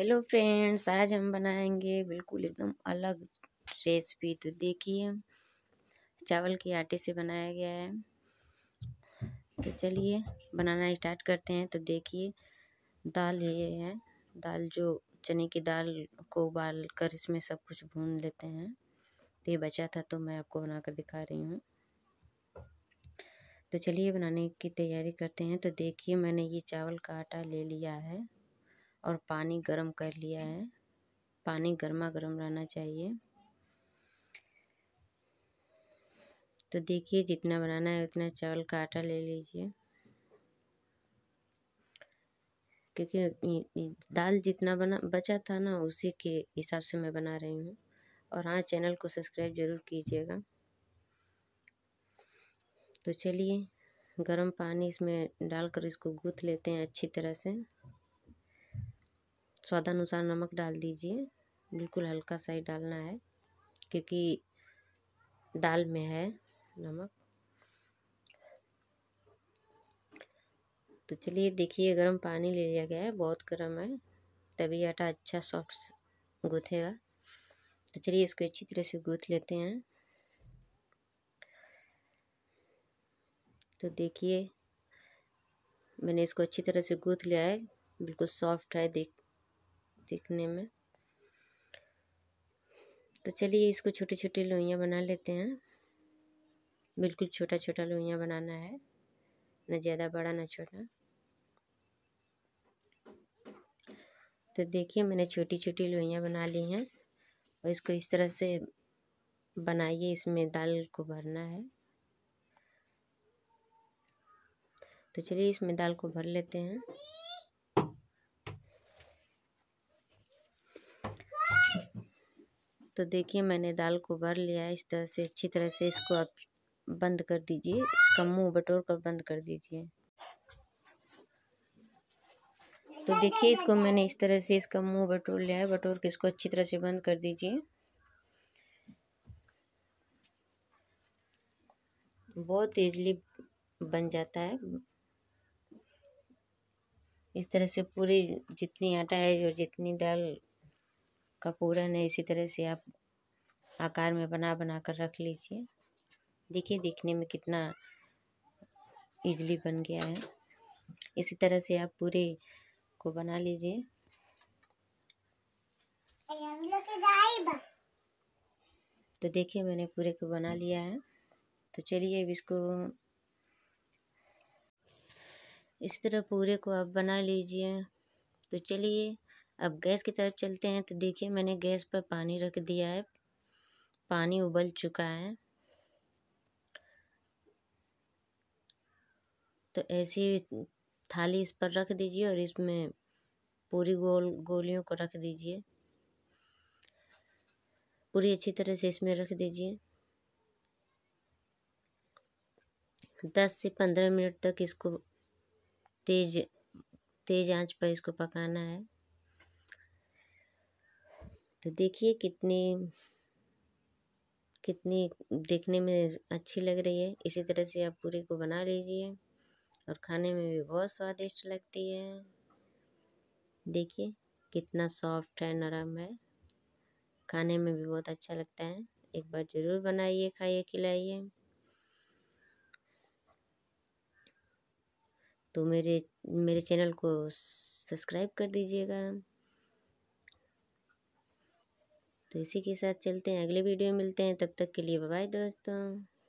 hello friends आज हम बनाएंगे बिल्कुल एकदम अलग रेसिपी तो देखिए चावल के आटे से बनाया गया है तो चलिए बनाना स्टार्ट करते हैं तो देखिए दाल ये है दाल जो चने की दाल को उबाल कर इसमें सब कुछ भून लेते हैं तो ये बचा था तो मैं आपको बना कर दिखा रही हूँ तो चलिए बनाने की तैयारी करते हैं तो देखिए मैंने ये चावल का आटा ले लिया है और पानी गर्म कर लिया है पानी गर्मा गर्म रहना चाहिए तो देखिए जितना बनाना है उतना चावल का आटा ले लीजिए क्योंकि दाल जितना बना बचा था ना उसी के हिसाब से मैं बना रही हूँ और हाँ चैनल को सब्सक्राइब ज़रूर कीजिएगा तो चलिए गरम पानी इसमें डालकर इसको गूँथ लेते हैं अच्छी तरह से स्वादानुसार नमक डाल दीजिए बिल्कुल हल्का सा ही डालना है क्योंकि दाल में है नमक तो चलिए देखिए गर्म पानी ले लिया गया है बहुत गर्म है तभी आटा अच्छा सॉफ्ट गूँथेगा तो चलिए इसको अच्छी तरह से गूँथ लेते हैं तो देखिए मैंने इसको अच्छी तरह से गूँथ लिया है बिल्कुल सॉफ्ट है देख दिखने में तो चलिए इसको छोटे छोटे लोइयाँ बना लेते हैं बिल्कुल छोटा छोटा लोइयाँ बनाना है ना ज़्यादा बड़ा ना छोटा तो देखिए मैंने छोटी छोटी लोइयाँ बना ली हैं और इसको इस तरह से बनाइए इसमें दाल को भरना है तो चलिए इसमें दाल को भर लेते हैं तो देखिए मैंने दाल को भर लिया इस तरह से अच्छी तरह से इसको आप बंद कर दीजिए इसका मुंह बटोर कर बंद कर दीजिए तो देखिए इसको मैंने इस तरह से इसका मुंह बटोर लिया है बटोर के इसको अच्छी तरह से बंद कर दीजिए बहुत ईजली बन जाता है इस तरह से पूरी जितनी आटा है और जितनी दाल का पूरन है इसी तरह से आप आकार में बना बना कर रख लीजिए देखिए देखने में कितना इजली बन गया है इसी तरह से आप पूरे को बना लीजिए तो देखिए मैंने पूरे को बना लिया है तो चलिए अब इसको इस तरह पूरे को आप बना लीजिए तो चलिए अब गैस की तरफ चलते हैं तो देखिए मैंने गैस पर पानी रख दिया है पानी उबल चुका है तो ऐसी थाली इस पर रख दीजिए और इसमें पूरी गोल गोलियों को रख दीजिए पूरी अच्छी तरह से इसमें रख दीजिए दस से पंद्रह मिनट तक इसको तेज तेज आंच पर इसको पकाना है तो देखिए कितनी कितनी देखने में अच्छी लग रही है इसी तरह से आप पूरी को बना लीजिए और खाने में भी बहुत स्वादिष्ट लगती है देखिए कितना सॉफ्ट है नरम है खाने में भी बहुत अच्छा लगता है एक बार ज़रूर बनाइए खाइए खिलाइए तो मेरे मेरे चैनल को सब्सक्राइब कर दीजिएगा तो इसी के साथ चलते हैं अगले वीडियो में मिलते हैं तब तक के लिए बाय दोस्तों